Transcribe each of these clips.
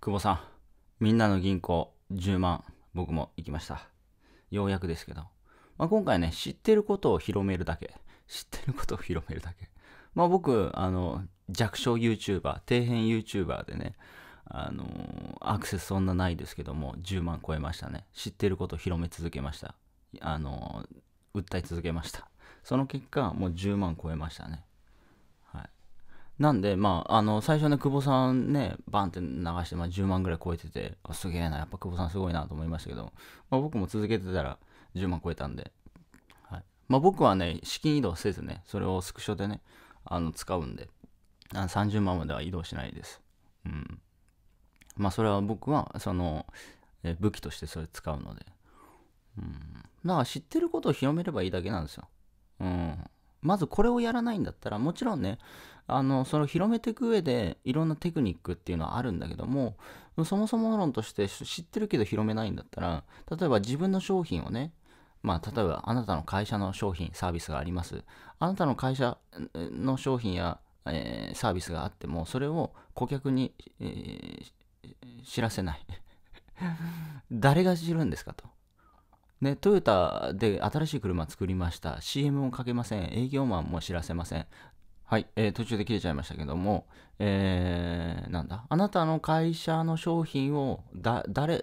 久保さん、みんなの銀行10万、僕も行きました。ようやくですけど。まあ、今回ね、知ってることを広めるだけ。知ってることを広めるだけ。まあ僕、あの、弱小 YouTuber、底辺 YouTuber でね、あのアクセスそんなないですけども、10万超えましたね。知ってることを広め続けました。あの訴え続けました。その結果、もう10万超えましたね。なんで、まあ、あの、最初ね、久保さんね、バンって流して、まあ、10万ぐらい超えてて、あすげえな、やっぱ久保さんすごいなと思いましたけど、まあ、僕も続けてたら10万超えたんで、はい。まあ、僕はね、資金移動せずね、それをスクショでね、あの、使うんで、あ30万までは移動しないです。うん。まあ、それは僕は、その、え武器としてそれ使うので。うん。だから知ってることを広めればいいだけなんですよ。うん。まずこれをやらないんだったらもちろんねあのそれを広めていく上でいろんなテクニックっていうのはあるんだけどもそもそも論として知ってるけど広めないんだったら例えば自分の商品をねまあ、例えばあなたの会社の商品サービスがありますあなたの会社の商品や、えー、サービスがあってもそれを顧客に、えー、知らせない 誰が知るんですかとね、トヨタで新しい車作りました。CM もかけません。営業マンも知らせません。はい、えー、途中で切れちゃいましたけども、えー、なんだ、あなたの会社の商品をだ誰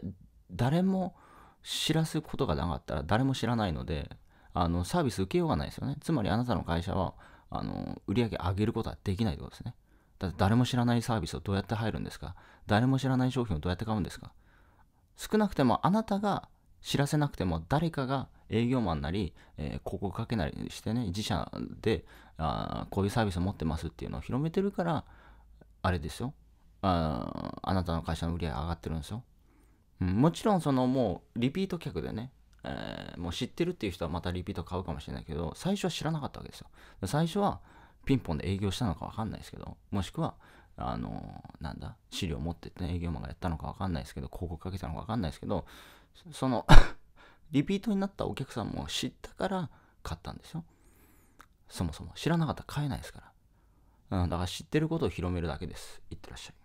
誰も知らすことがなかったら誰も知らないので、あのサービス受けようがないですよね。つまりあなたの会社はあの売上上げることはできないってことですね。だって誰も知らないサービスをどうやって入るんですか誰も知らない商品をどうやって買うんですか少なくてもあなたが知らせなくても誰かが営業マンなり、えー、広告かけなりしてね自社であこういうサービスを持ってますっていうのを広めてるからあれですよああなたの会社の売り上げ上がってるんですよ、うん、もちろんそのもうリピート客でね、えー、もう知ってるっていう人はまたリピート買うかもしれないけど最初は知らなかったわけですよ最初はピンポンで営業したのか分かんないですけどもしくはあのー、なんだ資料持ってって、営業マンがやったのか分かんないですけど広告かけたのか分かんないですけどその リピートになったお客さんも知ったから買ったんですよ。そもそも知らなかったら買えないですから。うん、だから知ってることを広めるだけです。いってらっしゃい。